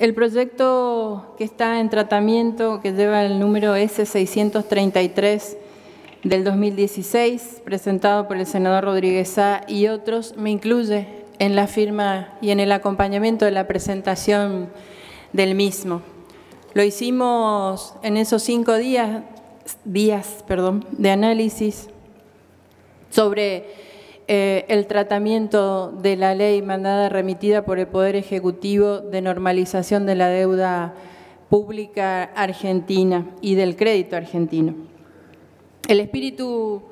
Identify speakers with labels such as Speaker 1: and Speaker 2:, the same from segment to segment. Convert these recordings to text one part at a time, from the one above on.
Speaker 1: El proyecto que está en tratamiento, que lleva el número S633 del 2016, presentado por el senador Rodríguez a y otros, me incluye en la firma y en el acompañamiento de la presentación del mismo. Lo hicimos en esos cinco días, días perdón, de análisis sobre eh, el tratamiento de la ley mandada remitida por el Poder Ejecutivo de normalización de la deuda pública argentina y del crédito argentino. El espíritu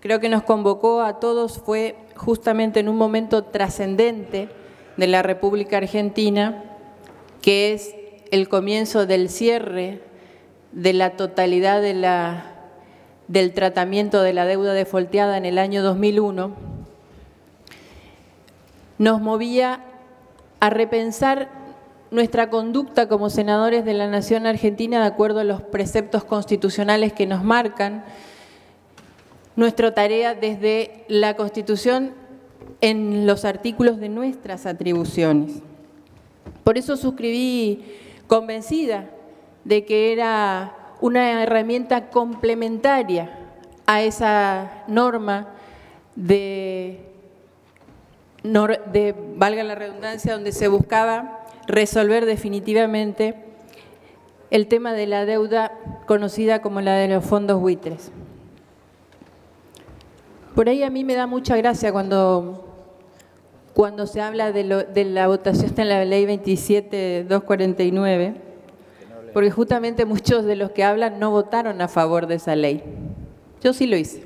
Speaker 1: creo que nos convocó a todos fue justamente en un momento trascendente de la República Argentina, que es el comienzo del cierre de la totalidad de la del tratamiento de la deuda defolteada en el año 2001, nos movía a repensar nuestra conducta como senadores de la Nación Argentina de acuerdo a los preceptos constitucionales que nos marcan, nuestra tarea desde la Constitución en los artículos de nuestras atribuciones. Por eso suscribí convencida de que era una herramienta complementaria a esa norma de, de, valga la redundancia, donde se buscaba resolver definitivamente el tema de la deuda conocida como la de los fondos buitres. Por ahí a mí me da mucha gracia cuando, cuando se habla de, lo, de la votación está en la ley 27249, porque justamente muchos de los que hablan no votaron a favor de esa ley. Yo sí lo hice.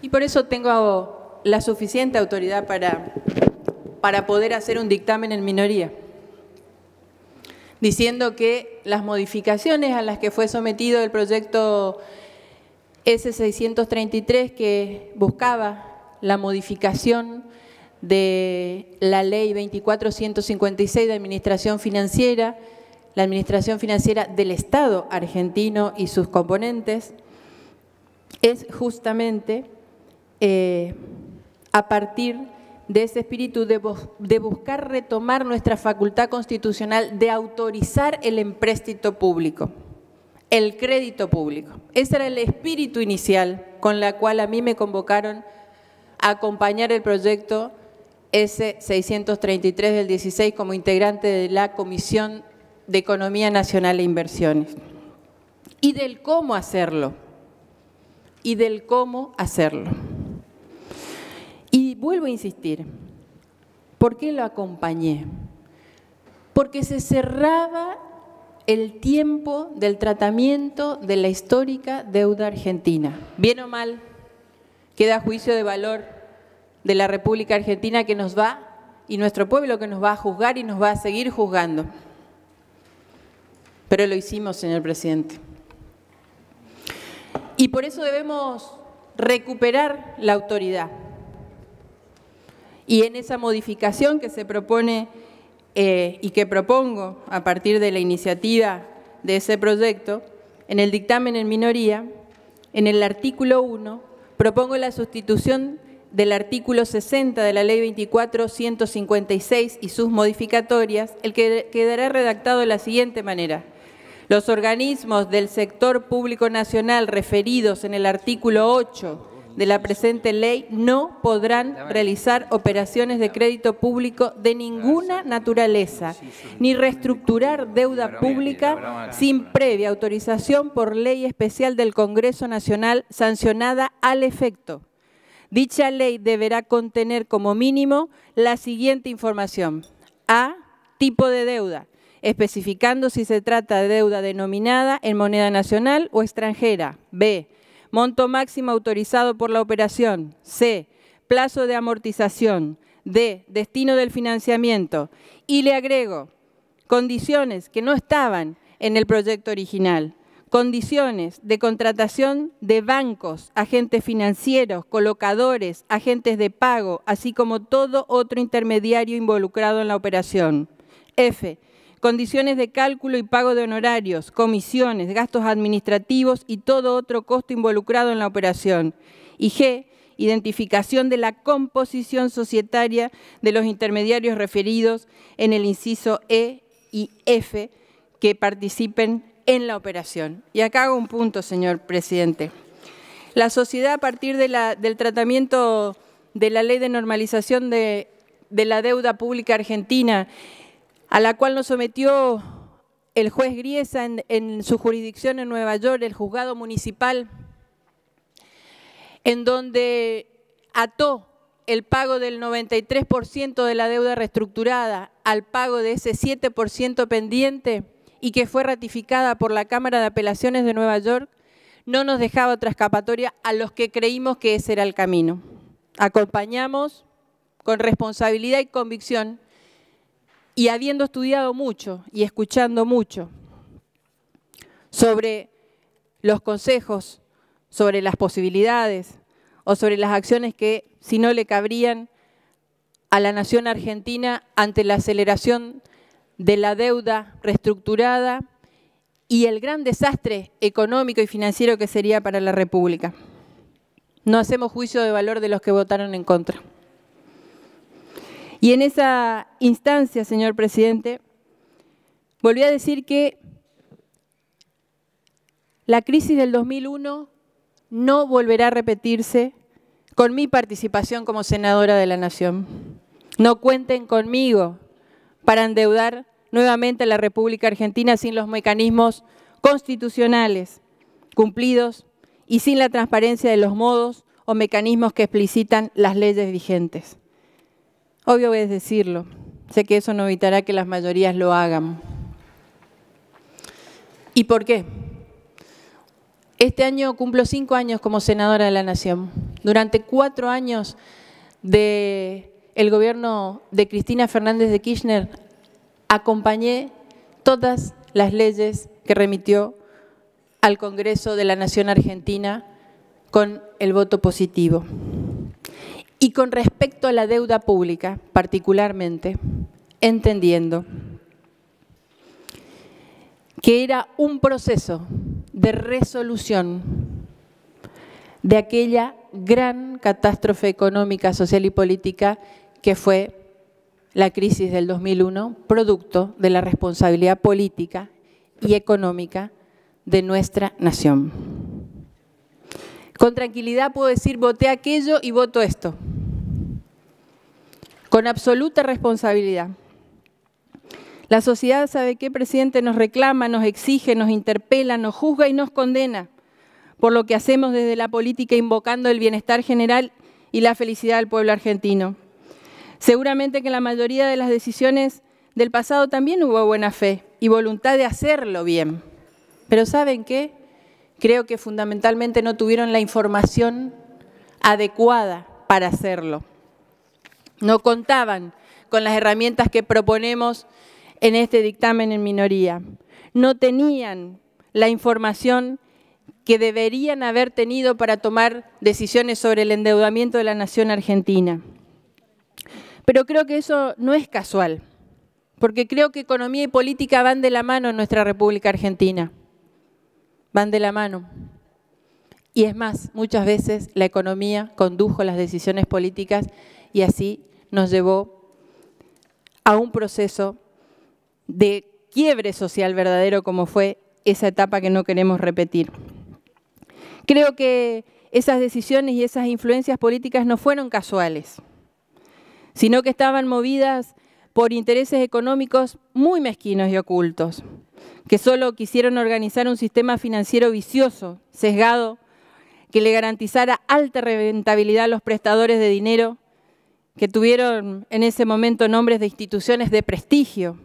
Speaker 1: Y por eso tengo la suficiente autoridad para, poder hacer un dictamen en minoría, diciendo que las modificaciones a las que fue sometido el proyecto S633 que buscaba la modificación de la ley 2456 de Administración Financiera, la Administración Financiera del Estado argentino y sus componentes, es justamente eh, a partir de ese espíritu de, de, buscar retomar nuestra facultad constitucional de autorizar el empréstito público, el crédito público. Ese era el espíritu inicial con la cual a mí me convocaron a acompañar el proyecto S633 del 16 como integrante de la Comisión de Economía Nacional e Inversiones y del cómo hacerlo, y del cómo hacerlo. Y vuelvo a insistir, ¿por qué lo acompañé? Porque se cerraba el tiempo del tratamiento de la histórica deuda argentina. Bien o mal, queda juicio de valor de la República Argentina que nos va y nuestro pueblo que nos va a juzgar y nos va a seguir juzgando. Pero lo hicimos, señor presidente. Y por eso debemos recuperar la autoridad. Y en esa modificación que se propone eh, y que propongo a partir de la iniciativa de ese proyecto, en el dictamen en minoría, en el artículo 1, propongo la sustitución del artículo 60 de la Ley 24.156 y sus modificatorias, el que quedará redactado de la siguiente manera. Los organismos del sector público nacional referidos en el artículo 8 de la presente ley no podrán realizar operaciones de crédito público de ninguna naturaleza, ni reestructurar deuda pública sin previa autorización por ley especial del Congreso Nacional sancionada al efecto. Dicha ley deberá contener como mínimo la siguiente información. A. Tipo de deuda especificando si se trata de deuda denominada en moneda nacional o extranjera. B. Monto máximo autorizado por la operación. C. Plazo de amortización. D. Destino del financiamiento. Y le agrego condiciones que no estaban en el proyecto original. Condiciones de contratación de bancos, agentes financieros, colocadores, agentes de pago, así como todo otro intermediario involucrado en la operación. F condiciones de cálculo y pago de honorarios, comisiones, gastos administrativos y todo otro costo involucrado en la operación. Y G, identificación de la composición societaria de los intermediarios referidos en el inciso E y F que participen en la operación. Y acá hago un punto, señor presidente. La sociedad, a partir del tratamiento de la Ley de Normalización de la Deuda Pública Argentina, a la cual nos sometió el juez Griesa en, en, su jurisdicción en Nueva York, el juzgado municipal, en donde ató el pago del 93% de la deuda reestructurada al pago de ese 7% pendiente y que fue ratificada por la Cámara de Apelaciones de Nueva York, no nos dejaba otra escapatoria a los que creímos que ese era el camino. Acompañamos con responsabilidad y convicción y habiendo estudiado mucho y escuchando mucho sobre los consejos, sobre las posibilidades o sobre las acciones que, si no le cabrían a la nación argentina ante la aceleración de la deuda reestructurada y el gran desastre económico y financiero que sería para la República. No hacemos juicio de valor de los que votaron en contra. Y en esa instancia, señor presidente, volví a decir que la crisis del 2001 no volverá a repetirse con mi participación como senadora de la Nación. No cuenten conmigo para endeudar nuevamente a la República Argentina sin los mecanismos constitucionales cumplidos y sin la transparencia de los modos o mecanismos que explicitan las leyes vigentes. Obvio es decirlo. Sé que eso no evitará que las mayorías lo hagan. ¿Y por qué? Este año cumplo cinco años como senadora de la Nación. Durante cuatro años del gobierno de Cristina Fernández de Kirchner acompañé todas las leyes que remitió al Congreso de la Nación Argentina con el voto positivo. Y con respecto a la deuda pública, particularmente, entendiendo que era un proceso de resolución de aquella gran catástrofe económica, social y política que fue la crisis del 2001, producto de la responsabilidad política y económica de nuestra nación. Con tranquilidad puedo decir, voté aquello y voto esto. Con absoluta responsabilidad. La sociedad sabe qué presidente nos reclama, nos exige, nos interpela, nos juzga y nos condena por lo que hacemos desde la política invocando el bienestar general y la felicidad del pueblo argentino. Seguramente que en la mayoría de las decisiones del pasado también hubo buena fe y voluntad de hacerlo bien. Pero ¿saben qué? creo que fundamentalmente no tuvieron la información adecuada para hacerlo. No contaban con las herramientas que proponemos en este dictamen en minoría. No tenían la información que deberían haber tenido para tomar decisiones sobre el endeudamiento de la nación argentina. Pero creo que eso no es casual, porque creo que economía y política van de la mano en nuestra República Argentina van de la mano. Y es más, muchas veces la economía condujo las decisiones políticas y así nos llevó a un proceso de quiebre social verdadero como fue esa etapa que no queremos repetir. Creo que esas decisiones y esas influencias políticas no fueron casuales, sino que estaban movidas por intereses económicos muy mezquinos y ocultos que solo quisieron organizar un sistema financiero vicioso, sesgado, que le garantizara alta rentabilidad a los prestadores de dinero, que tuvieron en ese momento nombres de instituciones de prestigio,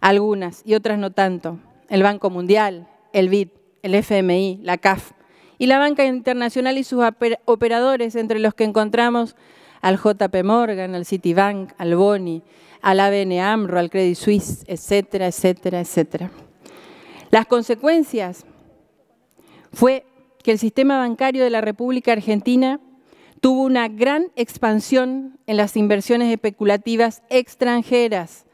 Speaker 1: algunas y otras no tanto, el Banco Mundial, el BID, el FMI, la CAF, y la banca internacional y sus operadores, entre los que encontramos al JP Morgan, al Citibank, al Boni, al ABN AMRO, al Credit Suisse, etcétera, etcétera, etcétera. Las consecuencias fue que el sistema bancario de la República Argentina tuvo una gran expansión en las inversiones especulativas extranjeras.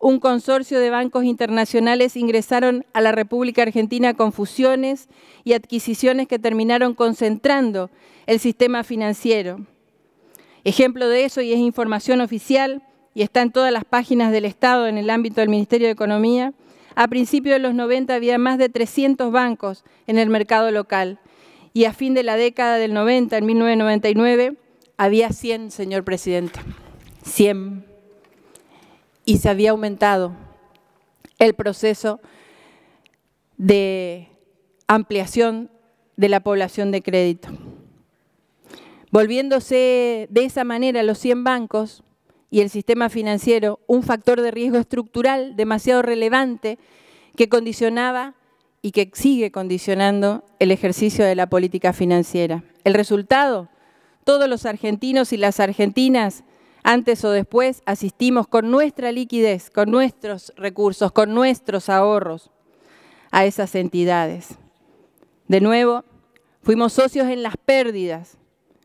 Speaker 1: Un consorcio de bancos internacionales ingresaron a la República Argentina con fusiones y adquisiciones que terminaron concentrando el sistema financiero. Ejemplo de eso, y es información oficial, y está en todas las páginas del Estado en el ámbito del Ministerio de Economía, a principios de los 90 había más de 300 bancos en el mercado local y a fin de la década del 90, en 1999, había 100, señor presidente, 100. Y se había aumentado el proceso de ampliación de la población de crédito. Volviéndose de esa manera los 100 bancos, y el sistema financiero un factor de riesgo estructural demasiado relevante que condicionaba y que sigue condicionando el ejercicio de la política financiera. El resultado, todos los argentinos y las argentinas, antes o después, asistimos con nuestra liquidez, con nuestros recursos, con nuestros ahorros a esas entidades. De nuevo, fuimos socios en las pérdidas,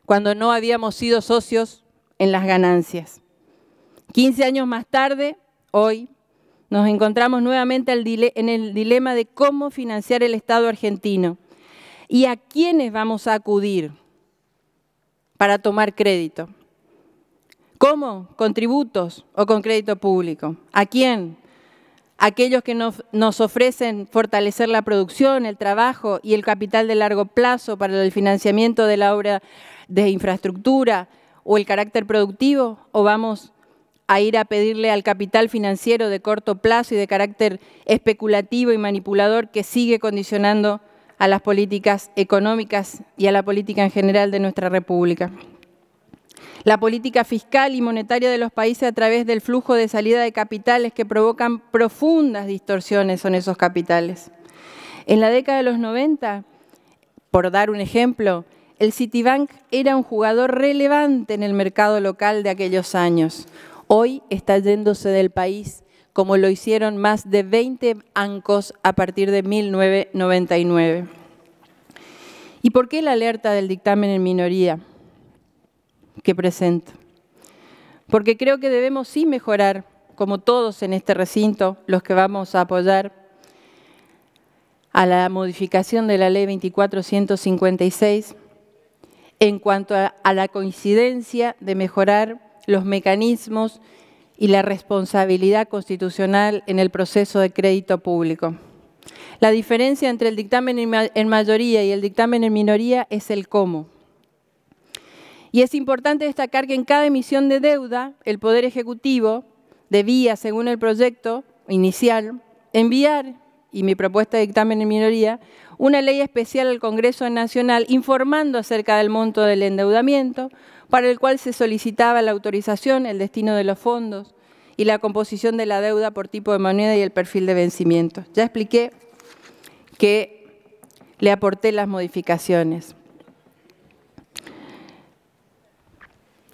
Speaker 1: cuando no habíamos sido socios en las ganancias. 15 años más tarde, hoy, nos encontramos nuevamente en el dilema de cómo financiar el Estado argentino y a quiénes vamos a acudir para tomar crédito. ¿Cómo? ¿Con tributos o con crédito público? ¿A quién? Aquellos que nos ofrecen fortalecer la producción, el trabajo y el capital de largo plazo para el financiamiento de la obra de infraestructura o el carácter productivo, o vamos a ir a pedirle al capital financiero de corto plazo y de carácter especulativo y manipulador que sigue condicionando a las políticas económicas y a la política en general de nuestra República. La política fiscal y monetaria de los países a través del flujo de salida de capitales que provocan profundas distorsiones en esos capitales. En la década de los 90, por dar un ejemplo, el Citibank era un jugador relevante en el mercado local de aquellos años, Hoy está yéndose del país, como lo hicieron más de 20 ancos a partir de 1999. ¿Y por qué la alerta del dictamen en minoría que presento? Porque creo que debemos sí mejorar, como todos en este recinto, los que vamos a apoyar a la modificación de la ley 2456 en cuanto a, a la coincidencia de mejorar los mecanismos y la responsabilidad constitucional en el proceso de crédito público. La diferencia entre el dictamen en mayoría y el dictamen en minoría es el cómo. Y es importante destacar que en cada emisión de deuda, el Poder Ejecutivo debía, según el proyecto inicial, enviar, y mi propuesta de dictamen en minoría, una ley especial al Congreso Nacional informando acerca del monto del endeudamiento, para el cual se solicitaba la autorización, el destino de los fondos y la composición de la deuda por tipo de moneda y el perfil de vencimiento. Ya expliqué que le aporté las modificaciones.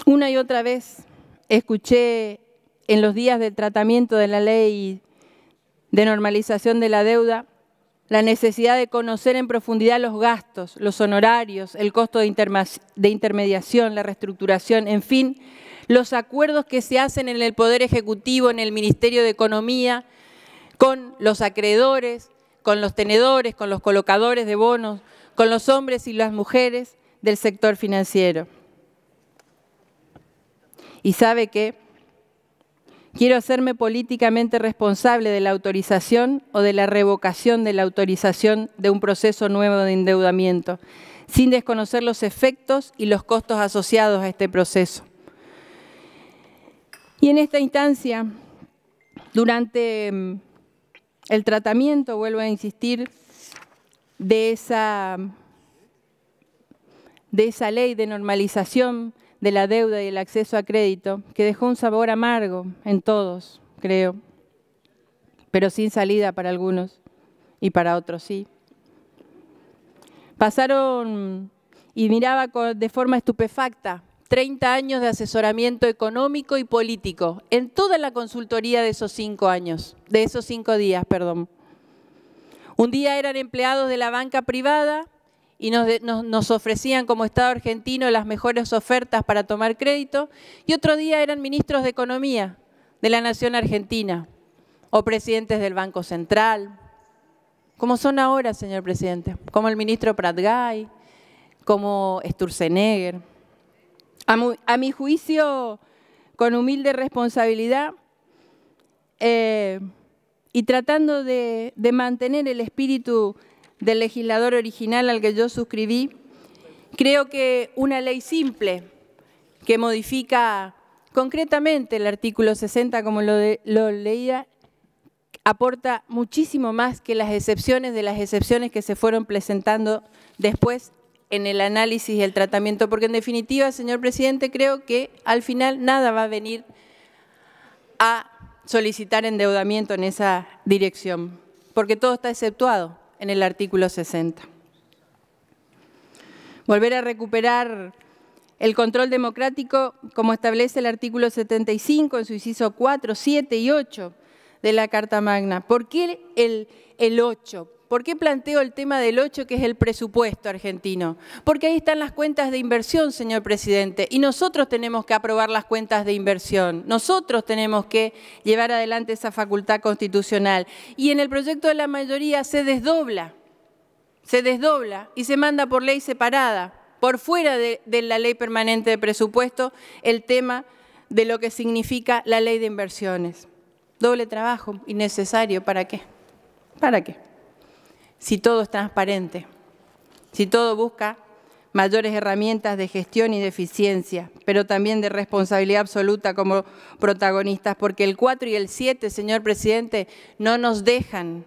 Speaker 1: Una y otra vez escuché en los días del tratamiento de la ley de normalización de la deuda la necesidad de conocer en profundidad los gastos, los honorarios, el costo de, de, intermediación, la reestructuración, en fin, los acuerdos que se hacen en el Poder Ejecutivo, en el Ministerio de Economía, con los acreedores, con los tenedores, con los colocadores de bonos, con los hombres y las mujeres del sector financiero. Y sabe que Quiero hacerme políticamente responsable de la autorización o de la revocación de la autorización de un proceso nuevo de endeudamiento, sin desconocer los efectos y los costos asociados a este proceso. Y en esta instancia, durante mm, el tratamiento, vuelvo a insistir, de esa, de esa ley de normalización, de la deuda y el acceso a crédito que dejó un sabor amargo en todos, creo, pero sin salida para algunos y para otros sí. Pasaron y miraba de forma estupefacta 30 años de asesoramiento económico y político en toda la consultoría de esos cinco años, de esos cinco días, perdón. Un día eran empleados de la banca privada, y nos, ofrecían como Estado argentino las mejores ofertas para tomar crédito, y otro día eran ministros de Economía de la Nación Argentina o presidentes del Banco Central, como son ahora, señor presidente, como el ministro Pratgay, como Sturzenegger. A, mi juicio, con humilde responsabilidad, eh, y tratando de, de, mantener el espíritu del legislador original al que yo suscribí, creo que una ley simple que modifica concretamente el artículo 60, como lo, lo leía, aporta muchísimo más que las excepciones de las excepciones que se fueron presentando después en el análisis y el tratamiento, porque en definitiva, señor presidente, creo que al final nada va a venir a solicitar endeudamiento en esa dirección, porque todo está exceptuado en el artículo 60. Volver a recuperar el control democrático, como establece el artículo 75 en su inciso 4, 7 y 8 de la Carta Magna. ¿Por qué el, el 8? ¿Por qué planteo el tema del 8, que es el presupuesto argentino? Porque ahí están las cuentas de inversión, señor presidente, y nosotros tenemos que aprobar las cuentas de inversión. Nosotros tenemos que llevar adelante esa facultad constitucional. Y en el proyecto de la mayoría se desdobla, se desdobla y se manda por ley separada, por fuera de, la ley permanente de presupuesto, el tema de lo que significa la ley de inversiones. Doble trabajo innecesario, ¿para qué? ¿Para qué? si todo es transparente, si todo busca mayores herramientas de gestión y de eficiencia, pero también de responsabilidad absoluta como protagonistas, porque el 4 y el 7, señor presidente, no nos dejan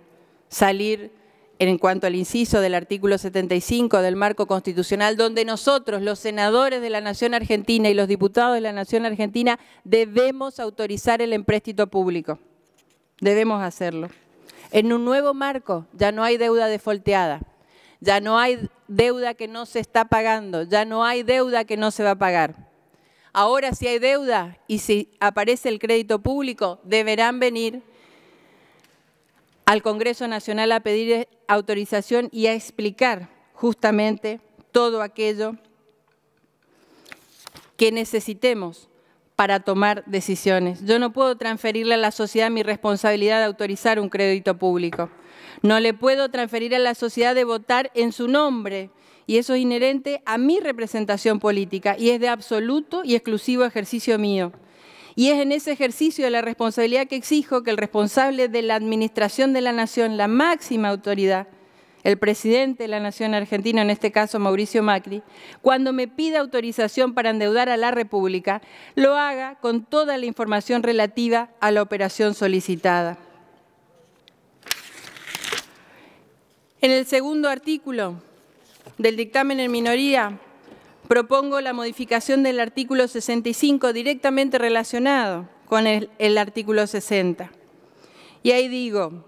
Speaker 1: salir en cuanto al inciso del artículo 75 del marco constitucional, donde nosotros, los senadores de la Nación Argentina y los diputados de la Nación Argentina, debemos autorizar el empréstito público. Debemos hacerlo. En un nuevo marco ya no hay deuda defolteada, ya no hay deuda que no se está pagando, ya no hay deuda que no se va a pagar. Ahora si hay deuda y si aparece el crédito público, deberán venir al Congreso Nacional a pedir autorización y a explicar justamente todo aquello que necesitemos para tomar decisiones. Yo no puedo transferirle a la sociedad mi responsabilidad de autorizar un crédito público. No le puedo transferir a la sociedad de votar en su nombre. Y eso es inherente a mi representación política y es de absoluto y exclusivo ejercicio mío. Y es en ese ejercicio de la responsabilidad que exijo que el responsable de la administración de la nación, la máxima autoridad, el presidente de la Nación Argentina, en este caso Mauricio Macri, cuando me pida autorización para endeudar a la República, lo haga con toda la información relativa a la operación solicitada. En el segundo artículo del dictamen en minoría, propongo la modificación del artículo 65 directamente relacionado con el, artículo 60. Y ahí digo,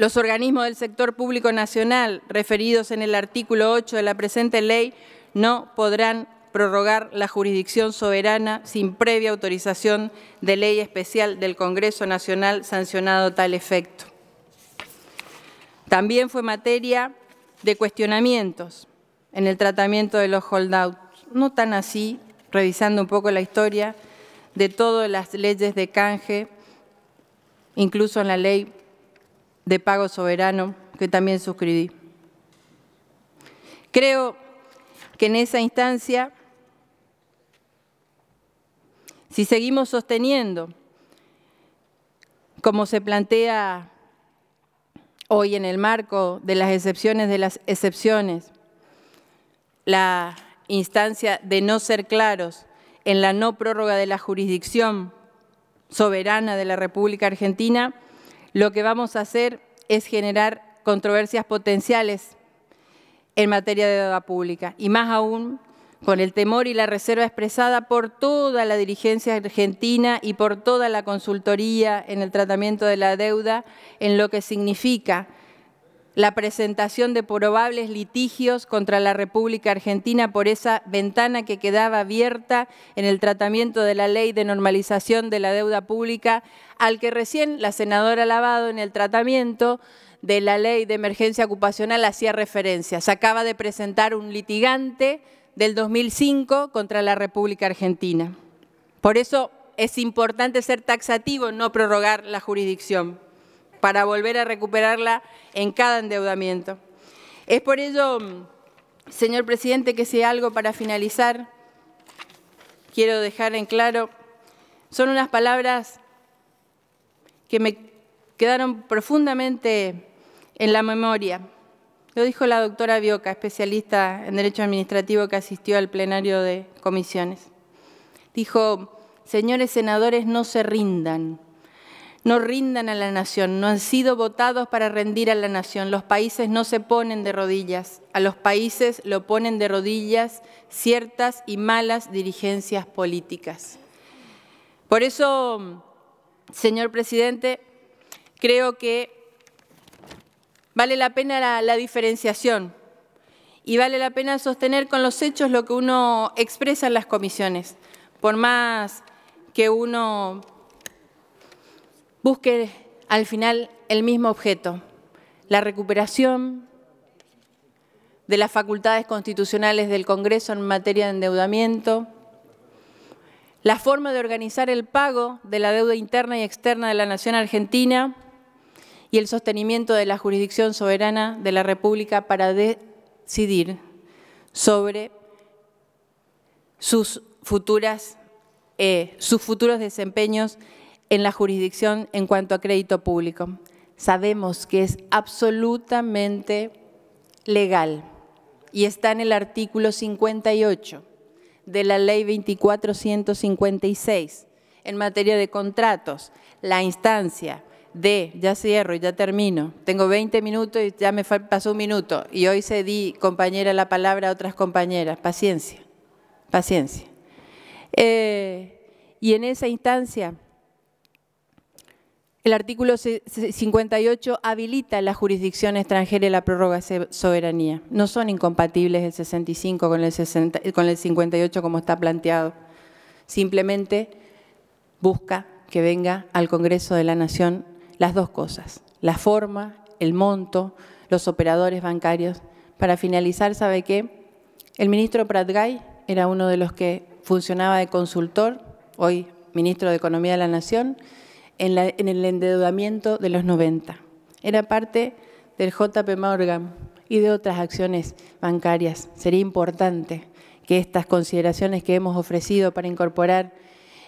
Speaker 1: los organismos del sector público nacional referidos en el artículo 8 de la presente ley no podrán prorrogar la jurisdicción soberana sin previa autorización de ley especial del Congreso Nacional sancionado tal efecto. También fue materia de cuestionamientos en el tratamiento de los holdouts. No tan así, revisando un poco la historia de todas las leyes de canje, incluso en la ley de pago soberano que también suscribí. Creo que en esa instancia, si seguimos sosteniendo, como se plantea hoy en el marco de las excepciones de las excepciones, la instancia de no ser claros en la no prórroga de la jurisdicción soberana de la República Argentina, lo que vamos a hacer es generar controversias potenciales en materia de deuda pública y más aún con el temor y la reserva expresada por toda la dirigencia argentina y por toda la consultoría en el tratamiento de la deuda en lo que significa la presentación de probables litigios contra la República Argentina por esa ventana que quedaba abierta en el tratamiento de la ley de normalización de la deuda pública, al que recién la senadora Lavado en el tratamiento de la ley de emergencia ocupacional hacía referencia. Se acaba de presentar un litigante del 2005 contra la República Argentina. Por eso es importante ser taxativo, no prorrogar la jurisdicción para volver a recuperarla en cada endeudamiento. Es por ello, señor presidente, que si algo para finalizar, quiero dejar en claro, son unas palabras que me quedaron profundamente en la memoria. Lo dijo la doctora Bioca, especialista en Derecho Administrativo que asistió al plenario de comisiones. Dijo, señores senadores, no se rindan no rindan a la nación, no han sido votados para rendir a la nación. Los países no se ponen de rodillas, a los países lo ponen de rodillas ciertas y malas dirigencias políticas. Por eso, señor presidente, creo que vale la pena la, diferenciación y vale la pena sostener con los hechos lo que uno expresa en las comisiones, por más que uno busque al final el mismo objeto, la recuperación de las facultades constitucionales del Congreso en materia de endeudamiento, la forma de organizar el pago de la deuda interna y externa de la Nación Argentina y el sostenimiento de la jurisdicción soberana de la República para decidir sobre sus eh, sus futuros desempeños en la jurisdicción en cuanto a crédito público. Sabemos que es absolutamente legal y está en el artículo 58 de la ley 2456 en materia de contratos, la instancia de, ya cierro y ya termino, tengo 20 minutos y ya me pasó un minuto y hoy cedí, compañera, la palabra a otras compañeras, paciencia, paciencia. Eh, y en esa instancia el artículo 58 habilita la jurisdicción extranjera y la prórroga de soberanía. No son incompatibles el 65 con el, con el 58 como está planteado. Simplemente busca que venga al Congreso de la Nación las dos cosas, la forma, el monto, los operadores bancarios. Para finalizar, ¿sabe qué? El ministro Pratgay era uno de los que funcionaba de consultor, hoy ministro de Economía de la Nación, en, el endeudamiento de los 90. Era parte del JP Morgan y de otras acciones bancarias. Sería importante que estas consideraciones que hemos ofrecido para incorporar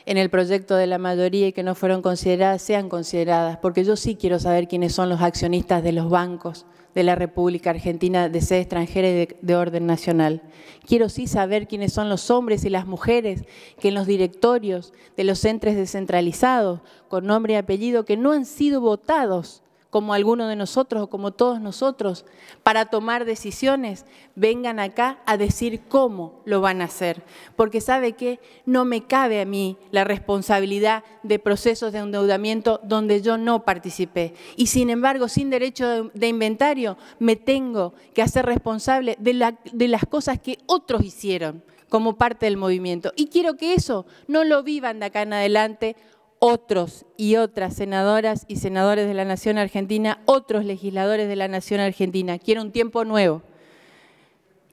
Speaker 1: en el proyecto de la mayoría y que no fueron consideradas sean consideradas, porque yo sí quiero saber quiénes son los accionistas de los bancos de la República Argentina de sede extranjera y de, orden nacional. Quiero sí saber quiénes son los hombres y las mujeres que en los directorios de los centros descentralizados, con nombre y apellido, que no han sido votados como alguno de nosotros o como todos nosotros, para tomar decisiones, vengan acá a decir cómo lo van a hacer. Porque sabe que no me cabe a mí la responsabilidad de procesos de endeudamiento donde yo no participé. Y sin embargo, sin derecho de inventario, me tengo que hacer responsable de, de las cosas que otros hicieron como parte del movimiento. Y quiero que eso no lo vivan de acá en adelante otros y otras senadoras y senadores de la Nación Argentina, otros legisladores de la Nación Argentina. Quiero un tiempo nuevo.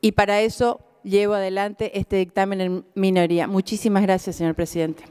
Speaker 1: Y para eso llevo adelante este dictamen en minoría. Muchísimas gracias, señor presidente.